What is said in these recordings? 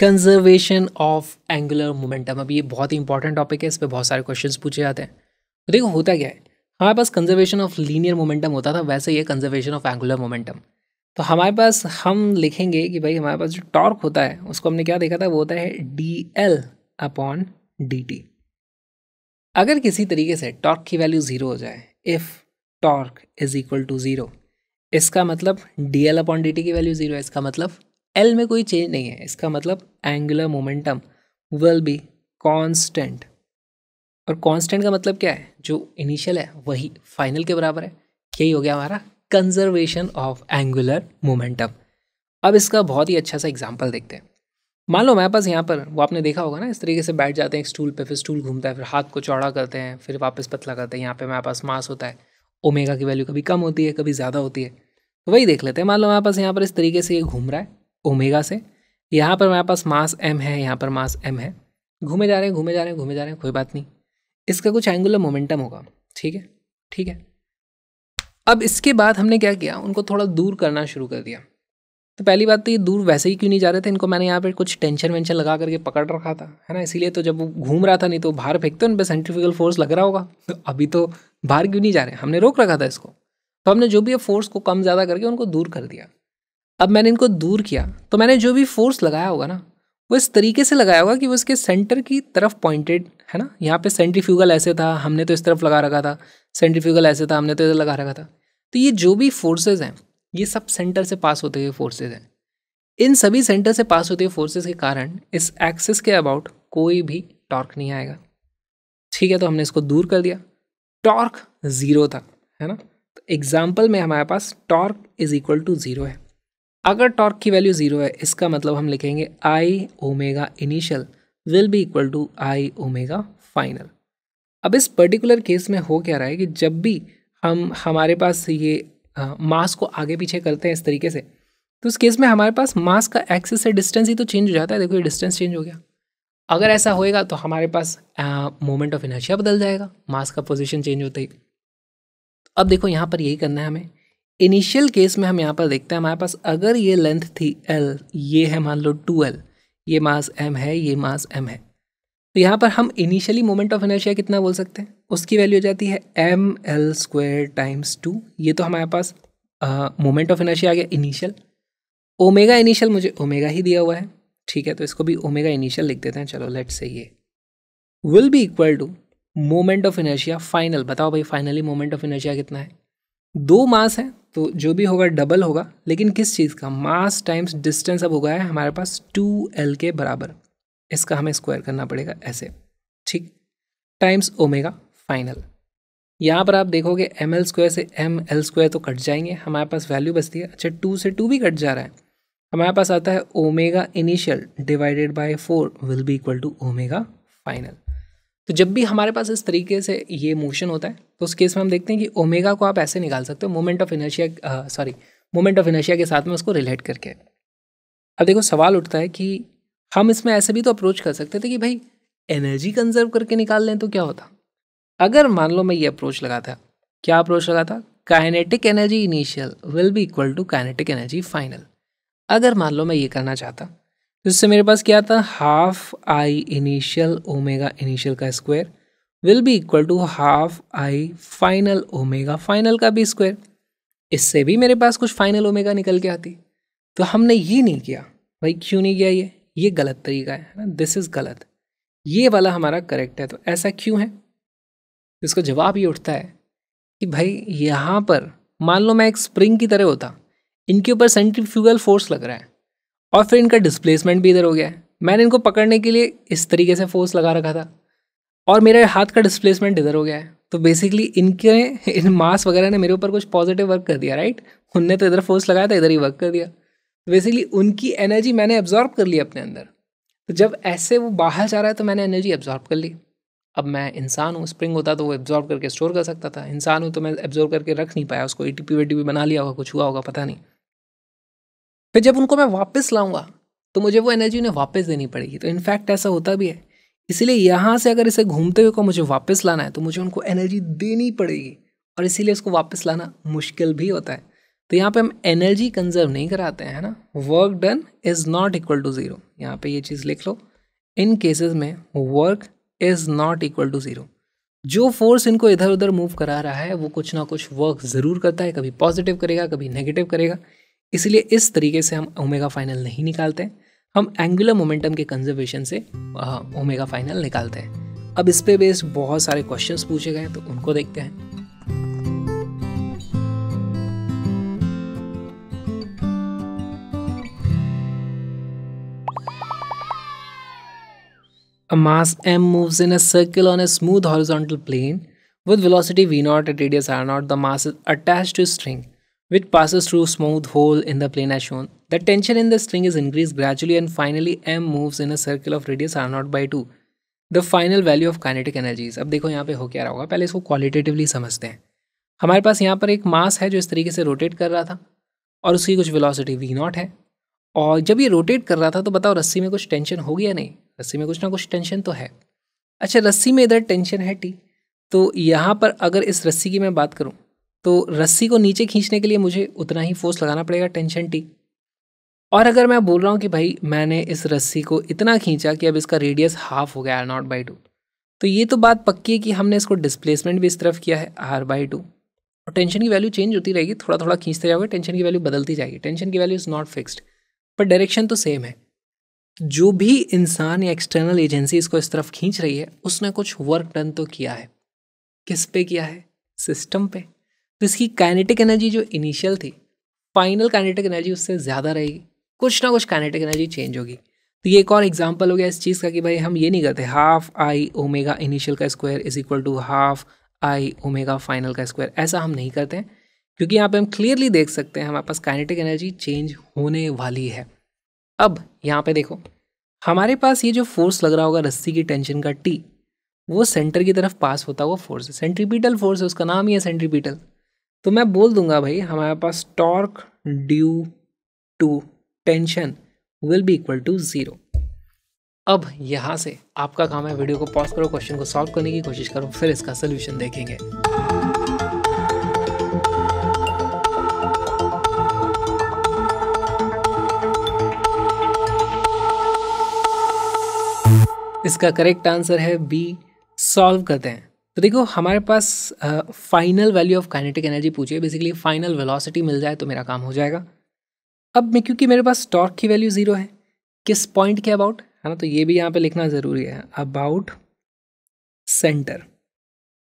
Conservation of angular momentum अब ये बहुत ही इंपॉर्टेंट टॉपिक है इस पर बहुत सारे क्वेश्चंस पूछे जाते हैं तो देखो होता क्या है हमारे पास कंजर्वेशन ऑफ लीनियर मोमेंटम होता था वैसे ये कंजर्वेशन ऑफ एंगुलर मोमेंटम तो हमारे पास हम लिखेंगे कि भाई हमारे पास जो टॉर्क होता है उसको हमने क्या देखा था वो होता है D L upon D T अगर किसी तरीके से टॉर्क की वैल्यू ज़ीरो हो जाए if torque is equal to zero इसका मतलब D L upon D T की वैल्यू ज़ीरो है इसका मतलब एल में कोई चेंज नहीं है इसका मतलब angular momentum will be constant और कॉन्स्टेंट का मतलब क्या है जो इनिशियल है वही फाइनल के बराबर है यही हो गया हमारा कंजर्वेशन ऑफ एंगुलर मोमेंटम अब इसका बहुत ही अच्छा सा एग्जाम्पल देखते हैं मान लो मेरे पास यहाँ पर वो आपने देखा होगा ना इस तरीके से बैठ जाते हैं स्टूल पे फिर स्टूल घूमता है फिर हाथ को चौड़ा करते हैं फिर वापस पतला करते हैं यहाँ पे मेरे पास मास होता है ओमेगा की वैल्यू कभी कम होती है कभी ज़्यादा होती है तो वही देख लेते हैं मान लो मेरे पास यहाँ पर इस तरीके से ये घूम रहा है ओमेगा से यहाँ पर मेरे पास मास एम है यहाँ पर मास एम है घूमे जा रहे हैं घूमे जा रहे हैं घूमे जा रहे हैं कोई बात नहीं इसका कुछ एंगुलर मोमेंटम होगा ठीक है ठीक है अब इसके बाद हमने क्या किया उनको थोड़ा दूर करना शुरू कर दिया तो पहली बात तो ये दूर वैसे ही क्यों नहीं जा रहे थे इनको मैंने यहाँ पर कुछ टेंशन वेंशन लगा करके पकड़ रखा था है ना इसीलिए तो जब वो घूम रहा था नहीं तो बाहर फेंकते उन पर सेंट्रिफिकल फोर्स लग रहा होगा तो अभी तो बाहर क्यों नहीं जा रहे हमने रोक रखा था इसको तो हमने जो भी फोर्स को कम ज़्यादा करके उनको दूर कर दिया अब मैंने इनको दूर किया तो मैंने जो भी फोर्स लगाया होगा ना वो इस तरीके से लगाया होगा कि वो इसके सेंटर की तरफ पॉइंटेड है ना यहाँ पे सेंट्रीफ्यूगल ऐसे था हमने तो इस तरफ लगा रखा था सेंट्रीफ्यूगल ऐसे था हमने तो इधर लगा रखा था तो ये जो भी फोर्सेज हैं ये सब सेंटर से पास होते हुए फोर्सेज हैं इन सभी सेंटर से पास होते हुए फोर्सेज के कारण इस एक्सिस के अबाउट कोई भी टॉर्क नहीं आएगा ठीक है तो हमने इसको दूर कर दिया टॉर्क ज़ीरो था है ना तो एग्जाम्पल में हमारे पास torque is equal to zero है अगर टॉर्क की वैल्यू ज़ीरो है इसका मतलब हम लिखेंगे I omega initial will be equal to I omega final अब इस पर्टिकुलर केस में हो क्या रहा है कि जब भी हम हमारे पास ये मास को आगे पीछे करते हैं इस तरीके से तो उस केस में हमारे पास मास का एक्सेस से डिस्टेंस ही तो चेंज हो जाता है देखो ये डिस्टेंस चेंज हो गया अगर ऐसा होएगा तो हमारे पास मोमेंट ऑफ इनर्शिया बदल जाएगा मास का पोजिशन चेंज होते ही अब देखो यहाँ पर यही करना है हमें इनिशियल केस में हम यहाँ पर देखते हैं हमारे पास अगर ये लेंथ थी एल ये है मान लो टू एल ये मास एम है ये मास एम है तो यहाँ पर हम इनिशियली मोमेंट ऑफ इनर्शिया कितना बोल सकते हैं उसकी वैल्यू हो जाती है M L square times two ये तो हमारे पास मोमेंट ऑफ इनर्शिया आ गया इनिशियल ओमेगा इनिशियल मुझे ओमेगा ही दिया हुआ है ठीक है तो इसको भी ओमेगा इनिशियल लिख देते हैं चलो लेट से ये will be equal to moment of inertia final बताओ भाई फाइनली मोमेंट ऑफ इनर्शिया कितना है दो मास है तो जो भी होगा डबल होगा लेकिन किस चीज़ का मास टाइम्स डिस्टेंस अब होगा है हमारे पास टू एल के बराबर इसका हमें स्क्वायर करना पड़ेगा ऐसे ठीक टाइम्स ओमेगा फाइनल यहाँ पर आप देखोगे एम एल स्क्वायर से एम एल स्क्वायर तो कट जाएंगे हमारे पास वैल्यू बचती है अच्छा टू से टू भी कट जा रहा है हमारे पास आता है omega initial divided by four will be equal to omega final तो जब भी हमारे पास इस तरीके से ये मोशन होता है तो उस केस में हम देखते हैं कि ओमेगा को आप ऐसे निकाल सकते हो moment of inertia sorry moment of inertia के साथ में उसको रिलेट करके अब देखो सवाल उठता है कि हम इसमें ऐसे भी तो अप्रोच कर सकते थे कि भाई एनर्जी कंजर्व करके निकाल लें तो क्या होता अगर मान लो मैं ये अप्रोच लगा था क्या अप्रोच लगा था kinetic energy initial will be equal to kinetic energy final अगर मान लो मैं ये करना चाहता तो इससे मेरे पास क्या था half I initial omega initial का square will be equal to half I final omega final का भी स्क्वायर इससे भी मेरे पास कुछ फाइनल ओमेगा निकल के आती तो हमने ये नहीं किया भाई क्यों नहीं किया ये ये गलत तरीका है ना दिस इज़ गलत ये वाला हमारा करेक्ट है तो ऐसा क्यों है तो इसका जवाब ये उठता है कि भाई यहाँ पर मान लो मैं एक स्प्रिंग की तरह होता इनके ऊपर सेंट्रीफ्यूगल फोर्स लग रहा है और फिर इनका डिस्प्लेसमेंट भी इधर हो गया है मैंने इनको पकड़ने के लिए इस तरीके से फोर्स लगा रखा था और मेरे हाथ का डिस्प्लेसमेंट इधर हो गया है तो बेसिकली इनके इन मास वगैरह ने मेरे ऊपर कुछ पॉजिटिव वर्क कर दिया राइट उनने तो इधर फोर्स लगाया था इधर ही वर्क कर दिया बेसिकली तो उनकी एनर्जी मैंने एब्जॉर्ब कर ली अपने अंदर तो जब ऐसे वो बाहर जा रहा है तो मैंने एनर्जी एब्जॉर्ब कर ली अब मैं इंसान हूँ स्प्रिंग होता तो वो एब्जॉर्ब करके स्टोर कर सकता था इंसान हूँ तो मैं एब्जॉर्ब करके रख नहीं पाया उसको ए टी पी बना लिया होगा कुछ हुआ होगा पता नहीं फिर जब उनको मैं वापस लाऊंगा तो मुझे वो एनर्जी उन्हें वापस देनी पड़ेगी तो इनफैक्ट ऐसा होता भी है इसीलिए यहाँ से अगर इसे घूमते हुए को मुझे वापस लाना है तो मुझे उनको एनर्जी देनी पड़ेगी और इसीलिए इसको वापस लाना मुश्किल भी होता है तो यहाँ पे हम एनर्जी कंजर्व नहीं कराते हैं ना work done is not equal to zero यहाँ पे ये चीज़ लिख लो इन केसेस में work is not equal to zero जो फोर्स इनको इधर उधर मूव करा रहा है वो कुछ ना कुछ वर्क ज़रूर करता है कभी पॉजिटिव करेगा कभी नेगेटिव करेगा इसलिए इस तरीके से हम ओमेगा फाइनल नहीं निकालते हैं हम एंगुलर मोमेंटम के कंजर्वेशन से ओमेगा फाइनल निकालते हैं अब इस पे बेस्ड बहुत सारे क्वेश्चंस पूछे गए तो उनको देखते हैं A mass m moves in a circle on a smooth horizontal plane with velocity v naught at radius r naught. The mass is attached to a string which passes through smooth hole in the plane as shown. The tension in the string is increased gradually and finally M moves in a circle of radius r naught by 2. The final value of kinetic energies अब देखो यहाँ पे हो क्या रहा होगा पहले इसको क्वालिटेटिवली समझते हैं हमारे पास यहाँ पर एक मास है जो इस तरीके से रोटेट कर रहा था और उसकी कुछ वेलोसिटी वी नॉट है और जब ये रोटेट कर रहा था तो बताओ रस्सी में कुछ टेंशन होगी या नहीं रस्सी में कुछ ना कुछ टेंशन तो है अच्छा रस्सी में इधर टेंशन है टी तो यहाँ पर अगर इस रस्सी की मैं बात करूँ तो रस्सी को नीचे खींचने के लिए मुझे उतना ही फोर्स लगाना पड़ेगा टेंशन टी और अगर मैं बोल रहा हूँ कि भाई मैंने इस रस्सी को इतना खींचा कि अब इसका रेडियस हाफ हो गया आर नॉट बाई टू तो ये तो बात पक्की है कि हमने इसको डिस्प्लेसमेंट भी इस तरफ किया है आर बाई टू और टेंशन की वैल्यू चेंज होती रहेगी थोड़ा थोड़ा खींचते जाओगे टेंशन की वैल्यू बदलती जाएगी टेंशन की वैल्यू इज़ नॉट फिक्स्ड पर डायरेक्शन तो सेम है जो भी इंसान या एक्सटर्नल एजेंसी इसको इस तरफ खींच रही है उसने कुछ वर्क डन तो किया है किस पे किया है सिस्टम पे तो इसकी काइनेटिक एनर्जी जो इनिशियल थी फाइनल काइनेटिक एनर्जी उससे ज़्यादा रहेगी कुछ ना कुछ काइनेटिक एनर्जी चेंज होगी तो ये एक और एग्जाम्पल हो गया इस चीज़ का कि भाई हम ये नहीं करते हाफ आई ओमेगा इनिशियल का square is equal to half I omega final का स्क्वायर ऐसा हम नहीं करते हैं क्योंकि यहाँ पे हम क्लियरली देख सकते हैं हमारे पास काइनेटिक एनर्जी चेंज होने वाली है अब यहाँ पे देखो हमारे पास ये जो फोर्स लग रहा होगा रस्सी की टेंशन का टी वो सेंटर की तरफ पास होता हुआ फोर्स है सेंट्रीपीटल फोर्स है उसका नाम ही है सेंट्रीपीटल तो मैं बोल दूंगा भाई हमारे पास torque due to tension will be equal to zero अब यहाँ से आपका काम है वीडियो को पॉज करो क्वेश्चन को सॉल्व करने की कोशिश करो फिर इसका सोल्यूशन देखेंगे इसका करेक्ट आंसर है बी सॉल्व करते हैं तो देखो हमारे पास final value of kinetic energy पूछिए बेसिकली फाइनल वेलोसिटी मिल जाए तो मेरा काम हो जाएगा अब मैं क्योंकि मेरे पास टॉर्क की वैल्यू ज़ीरो है किस पॉइंट के अबाउट है ना तो ये भी यहाँ पे लिखना ज़रूरी है अबाउट सेंटर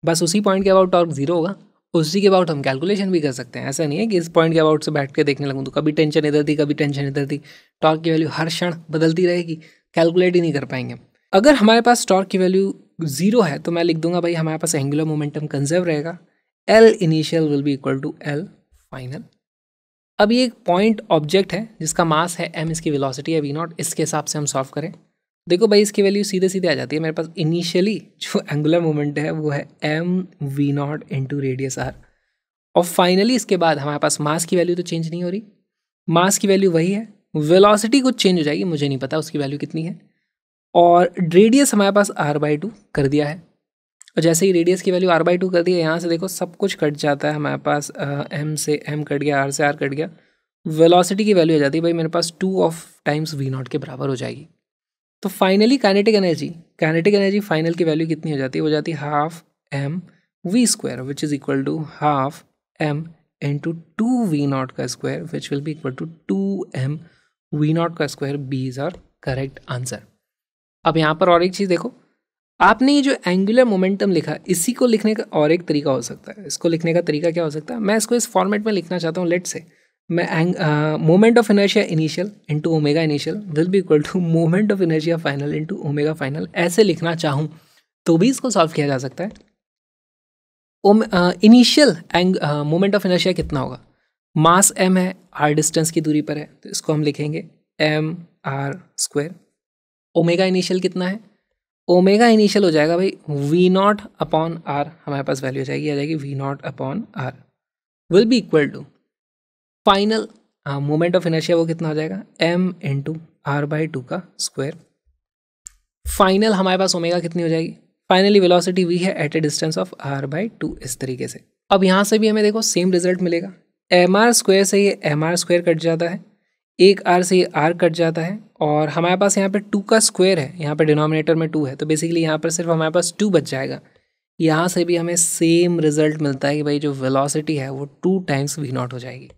बस उसी पॉइंट के अबाउट टॉर्क ज़ीरो होगा उसी के अबाउट हम कैलकुलेशन भी कर सकते हैं ऐसा नहीं है कि इस पॉइंट के अबाउट से बैठ के देखने लगूँ तो कभी टेंशन इधर थी कभी टेंशन इधर थी टॉर्क की वैल्यू हर क्षण बदलती रहेगी कैलकुलेट ही नहीं कर पाएंगे अगर हमारे पास टॉर्क की वैल्यू ज़ीरो है तो मैं लिख दूंगा भाई हमारे पास एंगुलर मोमेंटम कंजर्व रहेगा L initial will be equal to L final अब ये एक पॉइंट ऑब्जेक्ट है जिसका मास है एम इसकी वेलोसिटी है वी नॉट इसके हिसाब से हम सॉल्व करें देखो भाई इसकी वैल्यू सीधे सीधे आ जाती है मेरे पास इनिशियली जो एंगुलर मोमेंट है वो है m v not into radius r और फाइनली इसके बाद हमारे पास मास की वैल्यू तो चेंज नहीं हो रही मास की वैल्यू वही है वेलोसिटी कुछ चेंज हो जाएगी मुझे नहीं पता उसकी वैल्यू कितनी है और रेडियस हमारे पास आर बाई टू कर दिया है और जैसे ही रेडियस की वैल्यू आर बाई टू कर दी है यहाँ से देखो सब कुछ कट जाता है हमारे पास एम से एम कट गया आर से आर कट गया वेलोसिटी की वैल्यू आ जाती है भाई मेरे पास two of times v not के बराबर हो जाएगी तो finally kinetic energy kinetic energy final की वैल्यू कितनी हो जाती है वो जाती है half m v square which is equal to half m into two v not का square which will be equal to two m v not का square B is our correct answer अब यहाँ पर और एक चीज़ देखो आपने ये जो एंगुलर मोमेंटम लिखा इसी को लिखने का और एक तरीका हो सकता है इसको लिखने का तरीका क्या हो सकता है मैं इसको इस फॉर्मेट में लिखना चाहता हूँ लेट से मैं moment of inertia initial into omega initial will be equal to moment of inertia final into omega final ऐसे लिखना चाहूँ तो भी इसको सॉल्व किया जा सकता है इनिशियल एंग मोमेंट ऑफ इनर्शिया कितना होगा मास एम है आर डिस्टेंस की दूरी पर है तो इसको हम लिखेंगे m r square omega initial कितना है ओमेगा इनिशियल हो जाएगा भाई वी नॉट अपॉन आर हमारे पास वैल्यू हो जाएगी आ जाएगी v not upon r will be equal to final moment of inertia वो कितना हो जाएगा m into r by two का स्क्वायर फाइनल हमारे पास ओमेगा कितनी हो जाएगी फाइनली वेलोसिटी वी है at a distance of r by two इस तरीके से अब यहाँ से भी हमें देखो सेम रिजल्ट मिलेगा एम आर स्क्वायर से ये एम आर स्क्वायर कट जाता है एक आर से आर कट जाता है और हमारे पास यहाँ पर टू का स्क्वायर है यहाँ पर डिनोमिनेटर में टू है तो बेसिकली यहाँ पर सिर्फ हमारे पास टू बच जाएगा यहाँ से भी हमें सेम रिजल्ट मिलता है कि भाई जो वेलोसिटी है वो टू टाइम्स वी नॉट हो जाएगी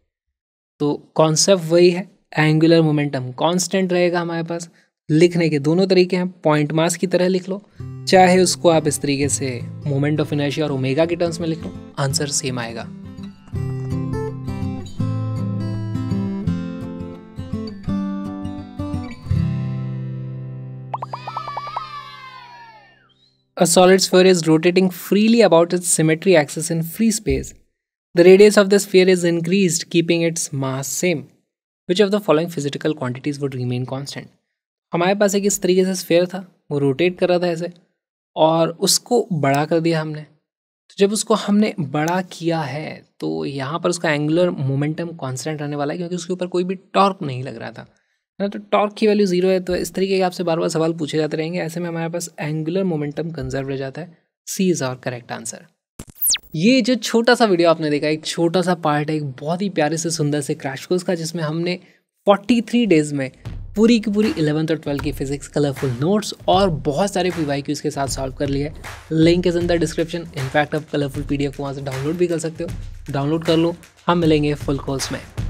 तो कॉन्सेप्ट वही है एंगुलर मोमेंटम कांस्टेंट रहेगा हमारे पास लिखने के दोनों तरीके हैं पॉइंट मास की तरह लिख लो चाहे उसको आप इस तरीके से मोमेंट ऑफ इनर्शिया और ओमेगा के टर्म्स में लिख लो आंसर सेम आएगा A solid sphere is rotating freely about its symmetry axis in free space. The radius of the sphere is increased, keeping its mass same. Which of the following physical quantities would remain constant? हमारे पास एक इस तरीके से sphere था वो rotate कर रहा था ऐसे और उसको बड़ा कर दिया हमने तो जब उसको हमने बड़ा किया है तो यहाँ पर उसका एंगुलर मोमेंटम कांस्टेंट रहने वाला है क्योंकि उसके ऊपर कोई भी टॉर्क नहीं लग रहा था ना तो टॉर्क की वैल्यू जीरो है तो इस तरीके के आपसे बार बार सवाल पूछे जाते रहेंगे ऐसे में हमारे पास एंगुलर मोमेंटम कंजर्व रह जाता है C is our correct answer ये जो छोटा सा वीडियो आपने देखा एक छोटा सा पार्ट है एक बहुत ही प्यारे से सुंदर से क्रैश कोर्स का जिसमें हमने 43 डेज में पूरी की पूरी इलेवंथ और ट्वेल्थ की फिजिक्स कलरफुल नोट्स और बहुत सारे पी वाई के साथ सॉल्व कर लिया है link is in the description in fact आप कलरफुल पी डी एफ को वहाँ से डाउनलोड भी कर सकते हो डाउनलोड कर लो हम मिलेंगे फुल कोर्स में